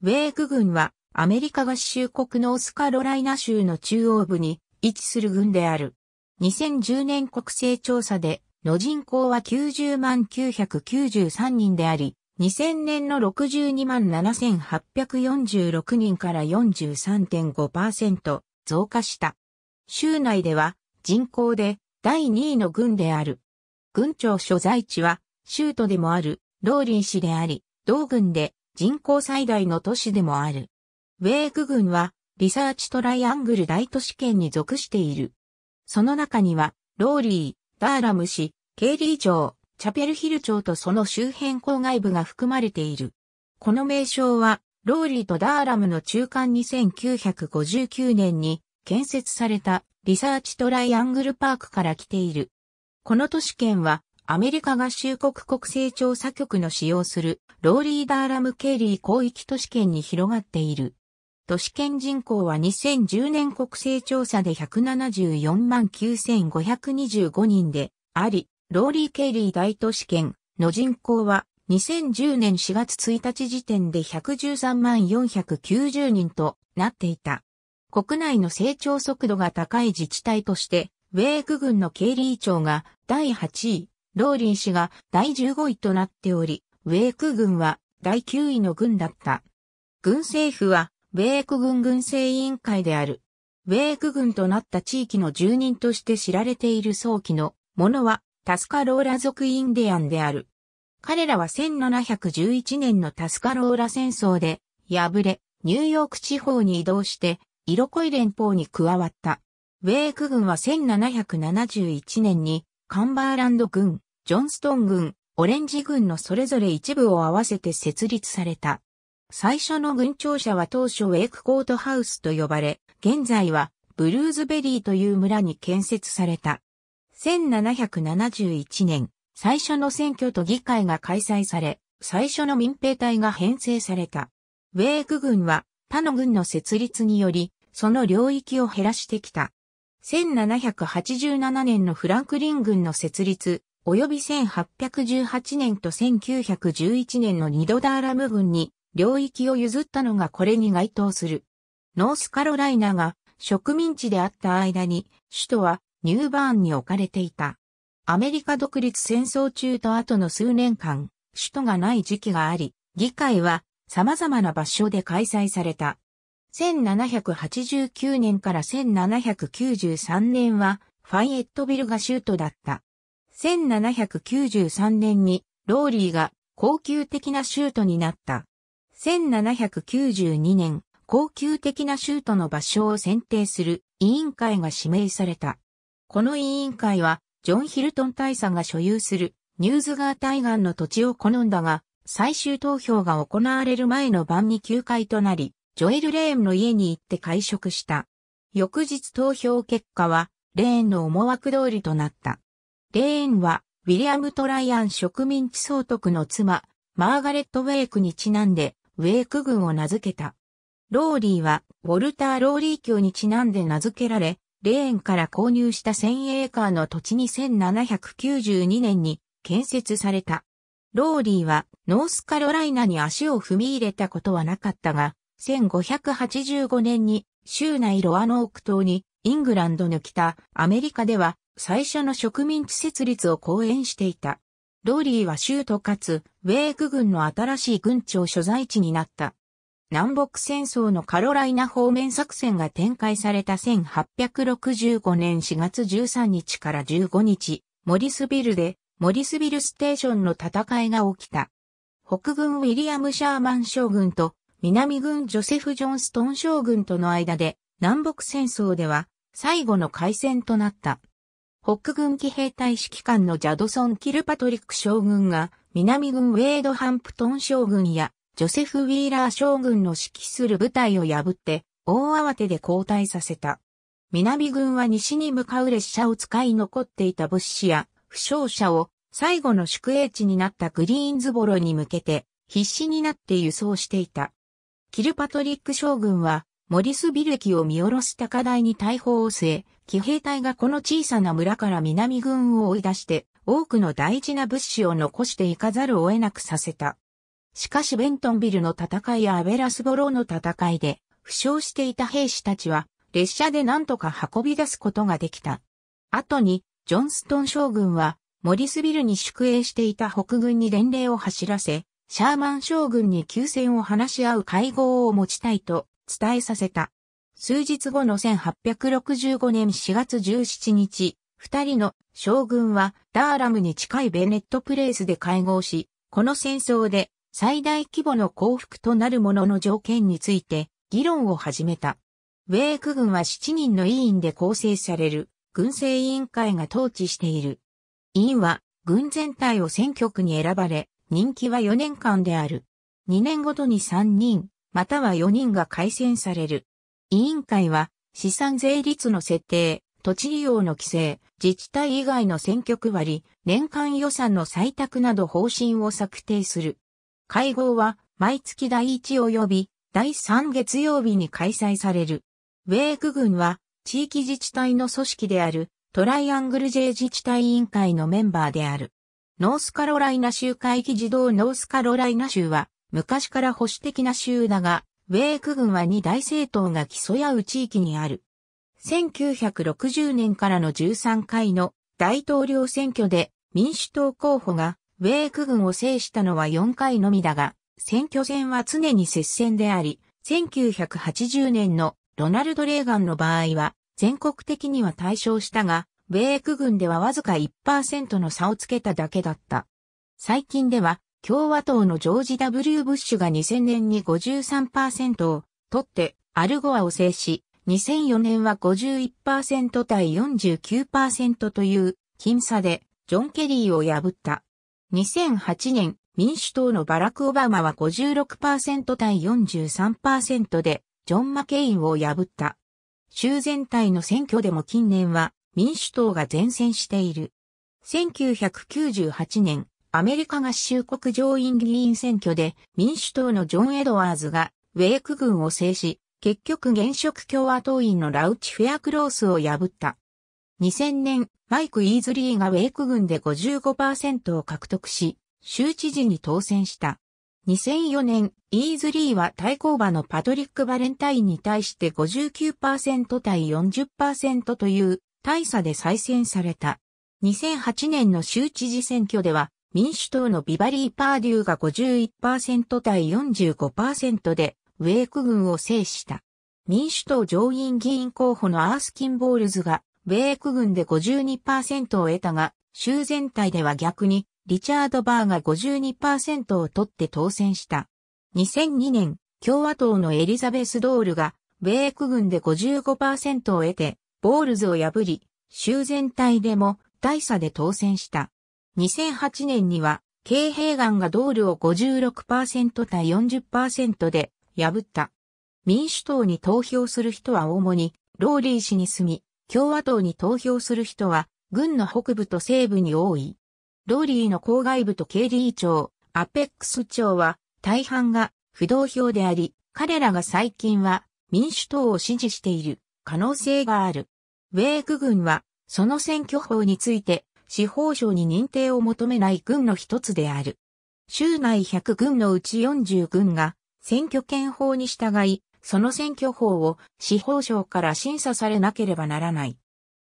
ウェーク軍はアメリカ合衆国のオスカロライナ州の中央部に位置する軍である。2010年国勢調査での人口は90万993人であり、2000年の62万7846人から43.5%増加した。州内では人口で第2位の軍である。軍庁所在地は州都でもあるローリン市であり、同軍で人口最大の都市でもある。ウェーク郡はリサーチトライアングル大都市圏に属している。その中には、ローリー、ダーラム市、ケーリー町、チャペルヒル町とその周辺郊外部が含まれている。この名称は、ローリーとダーラムの中間2959年に建設されたリサーチトライアングルパークから来ている。この都市圏はアメリカ合衆国国勢調査局の使用するローリーダーラムケーリー広域都市圏に広がっている。都市圏人口は2010年国勢調査で174万9525人であり、ローリーケーリー大都市圏の人口は2010年4月1日時点で113万490人となっていた。国内の成長速度が高い自治体として、ウェーク郡のケーリー庁が第8位、ローリン氏が第15位となっており、ウェーク軍は第9位の軍だった。軍政府は、ウェーク軍軍政委員会である。ウェーク軍となった地域の住人として知られている早期のものは、タスカローラ族インディアンである。彼らは1711年のタスカローラ戦争で敗れ、ニューヨーク地方に移動して、イロコイ連邦に加わった。ウェーク軍は1771年にカンバーランド軍、ジョンストン軍、オレンジ軍のそれぞれ一部を合わせて設立された。最初の軍庁舎は当初ウェイクコートハウスと呼ばれ、現在はブルーズベリーという村に建設された。1771年、最初の選挙と議会が開催され、最初の民兵隊が編成された。ウェーク軍は他の軍の設立により、その領域を減らしてきた。1787年のフランクリン軍の設立、及び1818年と1911年の2度ダーラム軍に領域を譲ったのがこれに該当する。ノースカロライナが植民地であった間に首都はニューバーンに置かれていた。アメリカ独立戦争中と後の数年間、首都がない時期があり、議会は様々な場所で開催された。1789年から1793年はファイエットビルが州都だった。1793年にローリーが高級的なシュートになった。1792年、高級的なシュートの場所を選定する委員会が指名された。この委員会は、ジョン・ヒルトン大佐が所有するニューズガー対岸の土地を好んだが、最終投票が行われる前の晩に休会となり、ジョエル・レーンの家に行って会食した。翌日投票結果は、レーンの思惑通りとなった。レーンは、ウィリアム・トライアン植民地総督の妻、マーガレット・ウェイクにちなんで、ウェイク軍を名付けた。ローリーは、ウォルター・ローリー卿にちなんで名付けられ、レーンから購入した1000エーカーの土地に1792年に建設された。ローリーは、ノースカロライナに足を踏み入れたことはなかったが、1585年に、州内ロアノーク島に、イングランドの北、アメリカでは、最初の植民地設立を講演していた。ローリーは州都かつ、ウェーク軍の新しい軍庁所在地になった。南北戦争のカロライナ方面作戦が展開された1865年4月13日から15日、モリスビルで、モリスビルステーションの戦いが起きた。北軍ウィリアム・シャーマン将軍と、南軍ジョセフ・ジョンストン将軍との間で、南北戦争では、最後の海戦となった。北軍騎兵隊指揮官のジャドソン・キルパトリック将軍が、南軍ウェイド・ハンプトン将軍や、ジョセフ・ウィーラー将軍の指揮する部隊を破って、大慌てで交代させた。南軍は西に向かう列車を使い残っていた物資や、負傷者を、最後の宿営地になったグリーンズボロに向けて、必死になって輸送していた。キルパトリック将軍は、モリス・ビルキを見下ろす高台に大砲を据え、騎兵隊がこの小さな村から南軍を追い出して、多くの大事な物資を残していかざるを得なくさせた。しかしベントンビルの戦いやアベラスボローの戦いで、負傷していた兵士たちは、列車で何とか運び出すことができた。後に、ジョンストン将軍は、モリスビルに宿営していた北軍に伝令を走らせ、シャーマン将軍に休戦を話し合う会合を持ちたいと伝えさせた。数日後の1865年4月17日、二人の将軍はダーラムに近いベネットプレイスで会合し、この戦争で最大規模の降伏となるものの条件について議論を始めた。ウェーク軍は7人の委員で構成される軍政委員会が統治している。委員は軍全体を選挙区に選ばれ、任期は4年間である。2年ごとに3人、または4人が改選される。委員会は、資産税率の設定、土地利用の規制、自治体以外の選挙区割年間予算の採択など方針を策定する。会合は毎月第1及び第3月曜日に開催される。ウェーク軍は地域自治体の組織であるトライアングル J 自治体委員会のメンバーである。ノースカロライナ州会議児童ノースカロライナ州は昔から保守的な州だがウェーク軍は2大政党が競い合う地域にある。1960年からの13回の大統領選挙で民主党候補がウェーク軍を制したのは4回のみだが、選挙戦は常に接戦であり、1980年のロナルド・レーガンの場合は全国的には対象したが、ウェーク軍ではわずか1%の差をつけただけだった。最近では共和党のジョージ・ W・ ブッシュが2000年に53%を取ってアルゴアを制し、2004年は51%対49%という僅差でジョン・ケリーを破った。2008年、民主党のバラク・オバマは56%対43%でジョン・マケインを破った。州全体の選挙でも近年は民主党が前線している。1998年、アメリカ合衆国上院議員選挙で民主党のジョン・エドワーズがウェイク軍を制し、結局現職共和党員のラウチ・フェアクロースを破った。2000年、マイク・イーズリーがウェイク軍で55%を獲得し、州知事に当選した。2004年、イーズリーは対抗馬のパトリック・バレンタインに対して59%対40%という大差で再選された。2008年の州知事選挙では民主党のビバリー・パーデューが51%対45%でウェーク軍を制した。民主党上院議員候補のアースキン・ボールズがウェーク軍で52%を得たが、州全体では逆にリチャード・バーが52%を取って当選した。2002年、共和党のエリザベス・ドールがウェーク軍で55%を得て、ボールズを破り、州全体でも大差で当選した。2008年には、京平岩が同僚56%対40%で破った。民主党に投票する人は主にローリー氏に住み、共和党に投票する人は軍の北部と西部に多い。ローリーの郊外部と経理町、アペックス町は大半が不動票であり、彼らが最近は民主党を支持している可能性がある。ウェーク軍はその選挙法について司法省に認定を求めない軍の一つである。州内100軍のうち40軍が選挙権法に従い、その選挙法を司法省から審査されなければならない。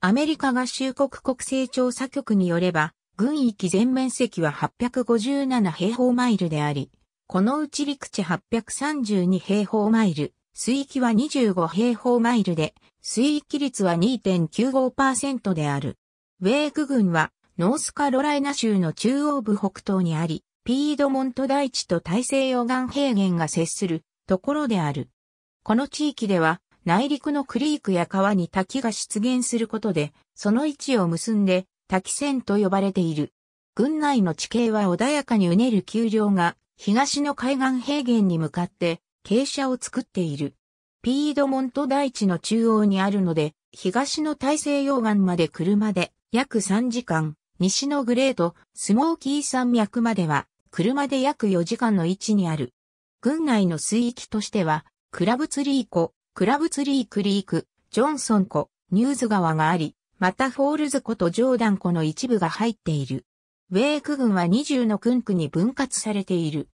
アメリカ合衆国国勢調査局によれば、軍域全面積は857平方マイルであり、このうち陸地832平方マイル、水域は25平方マイルで、水域率は2.95%である。ウェーク郡は、ノースカロライナ州の中央部北東にあり、ピードモント大地と大西洋岸平原が接するところである。この地域では、内陸のクリークや川に滝が出現することで、その位置を結んで、滝線と呼ばれている。郡内の地形は穏やかにうねる丘陵が、東の海岸平原に向かって、傾斜を作っている。ピードモント大地の中央にあるので、東の大西洋岸まで車で約3時間、西のグレート、スモーキー山脈までは、車で約4時間の位置にある。郡内の水域としては、クラブツリー湖、クラブツリークリーク、ジョンソン湖、ニューズ川があり、またフォールズ湖とジョーダン湖の一部が入っている。ウェーク郡は20の郡区に分割されている。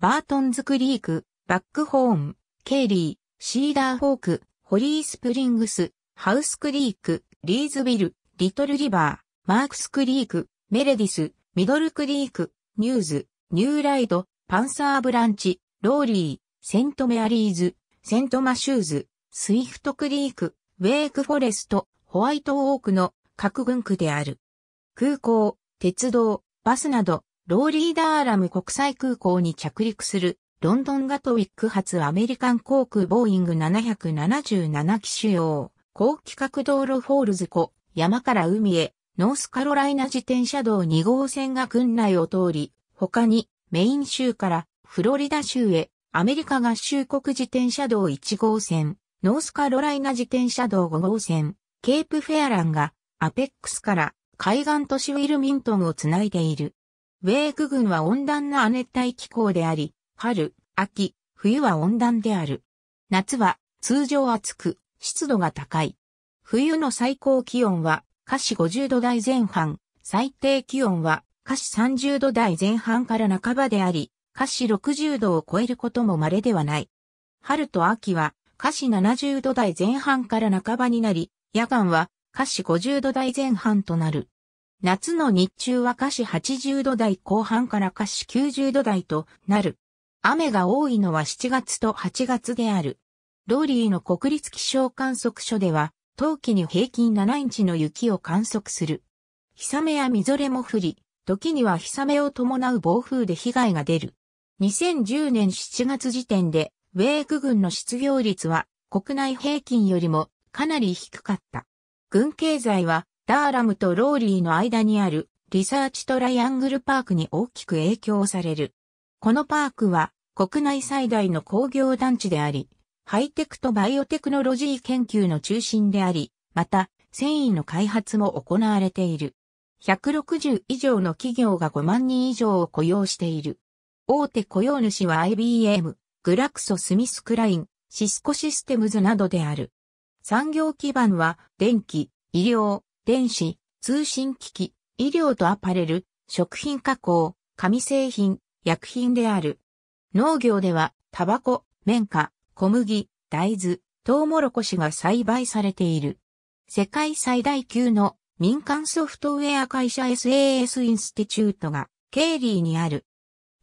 バートンズクリーク、バックホーン、ケイリー、シーダーホーク、ホリースプリングス、ハウスクリーク、リーズビル、リトルリバー、マークスクリーク、メレディス、ミドルクリーク、ニューズ、ニューライド、パンサーブランチ、ローリー、セントメアリーズ、セントマシューズ、スイフトクリーク、ウェイクフォレスト、ホワイトオークの各軍区である。空港、鉄道、バスなど、ローリーダーラム国際空港に着陸する、ロンドンガトウィック発アメリカン航空ボーイング777機種用、高規格道路フォールズ湖山から海へ、ノースカロライナ自転車道2号線が郡内を通り、他にメイン州からフロリダ州へ、アメリカ合衆国自転車道1号線、ノースカロライナ自転車道5号線、ケープフェアランがアペックスから海岸都市ウィルミントンをつないでいる。ウェーク群は温暖な亜熱帯気候であり、春、秋、冬は温暖である。夏は通常暑く、湿度が高い。冬の最高気温は、下肢50度台前半、最低気温は、下肢30度台前半から半ばであり、下肢60度を超えることも稀ではない。春と秋は、下肢70度台前半から半ばになり、夜間は、下肢50度台前半となる。夏の日中は下肢80度台後半から下肢90度台となる。雨が多いのは7月と8月である。ローリーの国立気象観測所では、冬季に平均7インチの雪を観測する。日雨やみぞれも降り、時には日雨を伴う暴風で被害が出る。2010年7月時点で、ウェーク軍の失業率は国内平均よりもかなり低かった。軍経済はダーラムとローリーの間にあるリサーチトライアングルパークに大きく影響される。このパークは国内最大の工業団地であり、ハイテクとバイオテクノロジー研究の中心であり、また、繊維の開発も行われている。160以上の企業が5万人以上を雇用している。大手雇用主は IBM、グラクソ・スミス・クライン、シスコシステムズなどである。産業基盤は、電気、医療、電子、通信機器、医療とアパレル、食品加工、紙製品、薬品である。農業では、タバコ、綿花、小麦、大豆、トウモロコシが栽培されている。世界最大級の民間ソフトウェア会社 SAS インスティチュートがケーリーにある。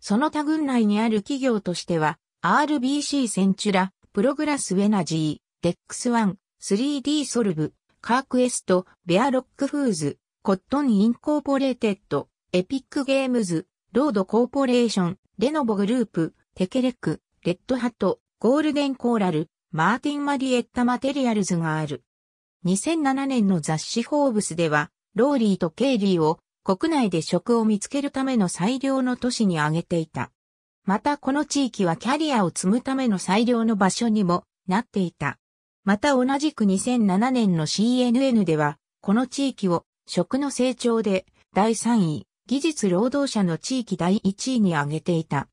その他群内にある企業としては RBC センチュラ、プログラスウェナジー、デックスワン、3D ソルブ、カークエスト、ベアロックフーズ、コットンインコーポレーテッド、エピックゲームズ、ロードコーポレーション、レノボグループ、テケレック、レッドハット、ゴールデンコーラル、マーティン・マリエッタ・マテリアルズがある。2007年の雑誌フォーブスでは、ローリーとケイリーを国内で職を見つけるための最良の都市に挙げていた。またこの地域はキャリアを積むための最良の場所にもなっていた。また同じく2007年の CNN では、この地域を食の成長で第3位、技術労働者の地域第1位に挙げていた。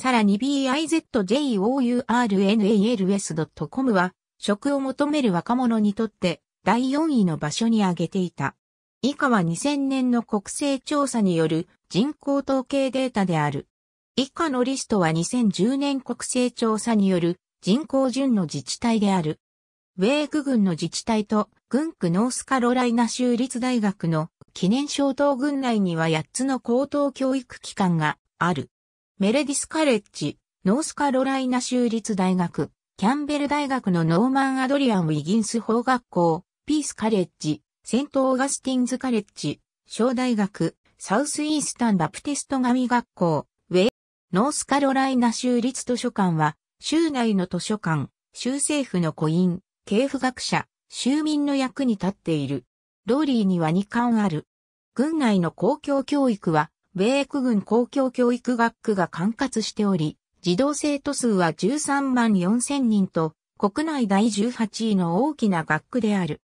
さらに bizjournals.com は、職を求める若者にとって第4位の場所に挙げていた。以下は2000年の国勢調査による人口統計データである。以下のリストは2010年国勢調査による人口順の自治体である。ウェーク軍の自治体と軍区ノースカロライナ州立大学の記念小島軍内には8つの高等教育機関がある。メレディスカレッジ、ノースカロライナ州立大学、キャンベル大学のノーマン・アドリアン・ウィギンス法学校、ピースカレッジ、セント・オーガスティンズ・カレッジ、小大学、サウスイースタン・バプテスト神学校、ウェイ、ノースカロライナ州立図書館は、州内の図書館、州政府のコイン、系譜学者、州民の役に立っている。ローリーには2巻ある。軍内の公共教育は、米区軍公共教育学区が管轄しており、児童生徒数は13万4千人と、国内第18位の大きな学区である。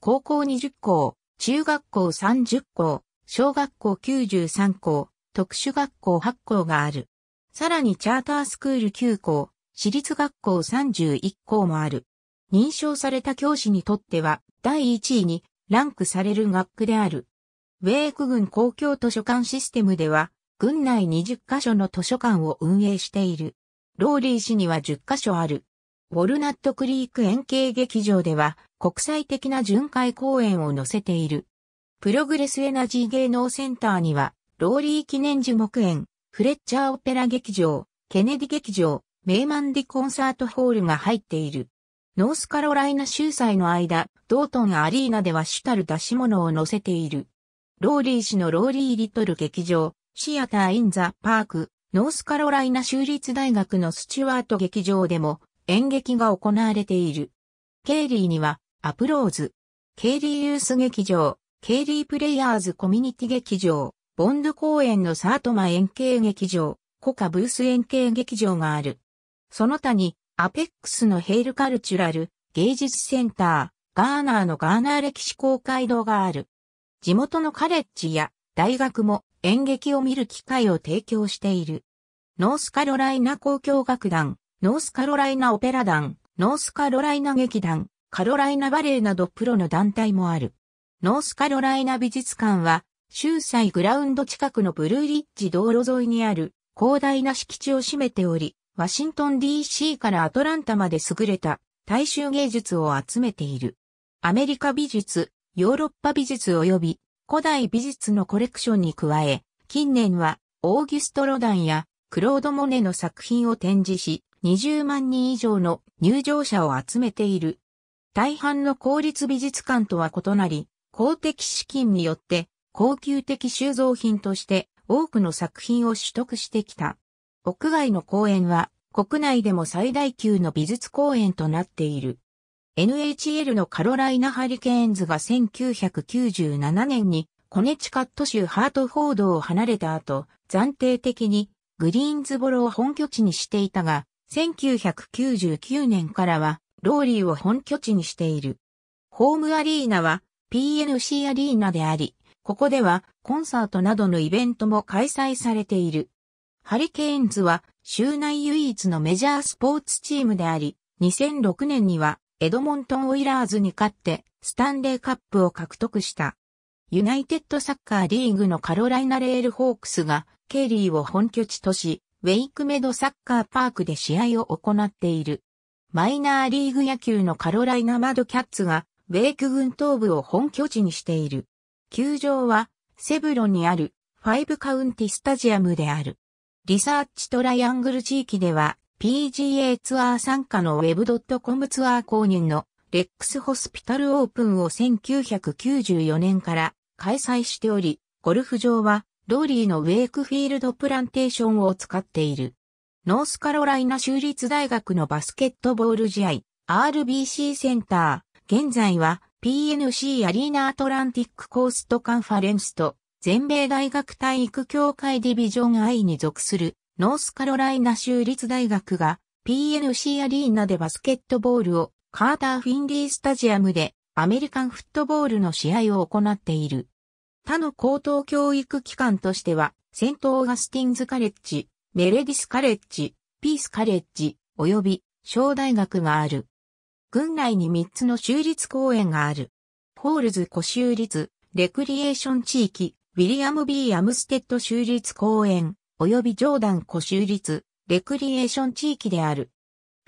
高校20校、中学校30校、小学校93校、特殊学校8校がある。さらにチャータースクール9校、私立学校31校もある。認証された教師にとっては、第1位にランクされる学区である。ウェーク軍公共図書館システムでは、軍内20カ所の図書館を運営している。ローリー市には10カ所ある。ウォルナットクリーク円形劇場では、国際的な巡回公演を載せている。プログレスエナジー芸能センターには、ローリー記念樹木園、フレッチャーオペラ劇場、ケネディ劇場、メイマンディコンサートホールが入っている。ノースカロライナ州祭の間、ドートンアリーナでは主たる出し物を載せている。ローリー氏のローリーリトル劇場、シアター・イン・ザ・パーク、ノースカロライナ州立大学のスチュワート劇場でも演劇が行われている。ケイリーには、アプローズ、ケイリーユース劇場、ケイリープレイヤーズコミュニティ劇場、ボンド公園のサートマ円形劇場、コカブース円形劇場がある。その他に、アペックスのヘイルカルチュラル、芸術センター、ガーナーのガーナー歴史公会堂がある。地元のカレッジや大学も演劇を見る機会を提供している。ノースカロライナ交響楽団、ノースカロライナオペラ団、ノースカロライナ劇団、カロライナバレエなどプロの団体もある。ノースカロライナ美術館は、州祭グラウンド近くのブルーリッジ道路沿いにある広大な敷地を占めており、ワシントン DC からアトランタまで優れた大衆芸術を集めている。アメリカ美術、ヨーロッパ美術及び古代美術のコレクションに加え、近年はオーギュスト・ロダンやクロード・モネの作品を展示し、20万人以上の入場者を集めている。大半の公立美術館とは異なり、公的資金によって高級的収蔵品として多くの作品を取得してきた。屋外の公園は国内でも最大級の美術公園となっている。NHL のカロライナハリケーンズが1997年にコネチカット州ハートフォードを離れた後、暫定的にグリーンズボロを本拠地にしていたが、1999年からはローリーを本拠地にしている。ホームアリーナは PNC アリーナであり、ここではコンサートなどのイベントも開催されている。ハリケーンズは州内唯一のメジャースポーツチームであり、2006年にはエドモントン・オイラーズに勝って、スタンレーカップを獲得した。ユナイテッドサッカーリーグのカロライナレールホークスが、ケリーを本拠地とし、ウェイクメドサッカーパークで試合を行っている。マイナーリーグ野球のカロライナマドキャッツが、ウェイク軍東部を本拠地にしている。球場は、セブロンにある、ファイブカウンティスタジアムである。リサーチトライアングル地域では、PGA ツアー参加の Web.com ツアー公認のレックスホスピタルオープンを1994年から開催しており、ゴルフ場はローリーのウェイクフィールドプランテーションを使っている。ノースカロライナ州立大学のバスケットボール試合 RBC センター、現在は PNC アリーナアトランティックコーストカンファレンスと全米大学体育協会ディビジョン I に属するノースカロライナ州立大学が PNC アリーナでバスケットボールをカーター・フィンリースタジアムでアメリカンフットボールの試合を行っている。他の高等教育機関としては、セント・オーガスティンズ・カレッジ、メレディス・カレッジ、ピース・カレッジ、及び小大学がある。郡内に3つの州立公園がある。ホールズ・湖州立、レクリエーション地域、ウィリアム・ B・ アムステッド州立公園。及びジョーダン湖州立、レクリエーション地域である。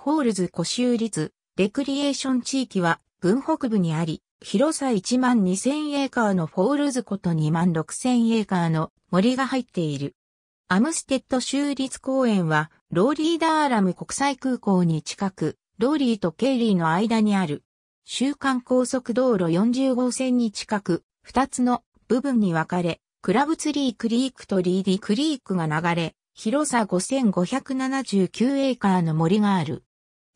ホールズ湖州立、レクリエーション地域は、軍北部にあり、広さ1万2000エーカーのフォールズ湖と2万6000エーカーの森が入っている。アムステッド州立公園は、ローリーダーラム国際空港に近く、ローリーとケイリーの間にある。週間高速道路40号線に近く、2つの部分に分かれ、クラブツリークリークとリーディクリークが流れ、広さ5579エーカーの森がある。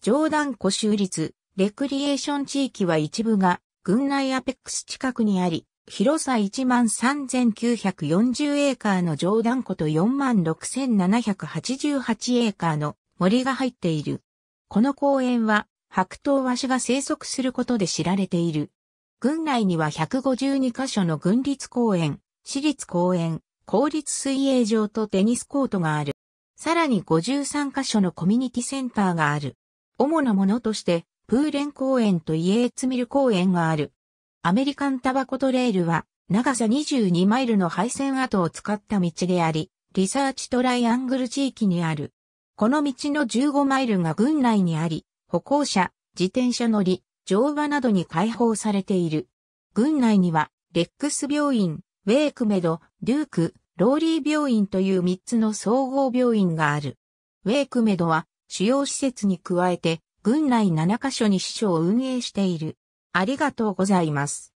上段湖州立、レクリエーション地域は一部が、郡内アペックス近くにあり、広さ13,940エーカーの上段湖と46,788エーカーの森が入っている。この公園は、白桃和紙が生息することで知られている。郡内には152カ所の郡立公園、市立公園、公立水泳場とテニスコートがある。さらに53カ所のコミュニティセンターがある。主なものとして、プーレン公園とイエーツミル公園がある。アメリカンタバコトレイルは、長さ22マイルの配線跡を使った道であり、リサーチトライアングル地域にある。この道の15マイルが郡内にあり、歩行者、自転車乗り、乗馬などに開放されている。郡内には、レックス病院、ウェイクメド、デューク、ローリー病院という3つの総合病院がある。ウェイクメドは主要施設に加えて、郡内7カ所に支所を運営している。ありがとうございます。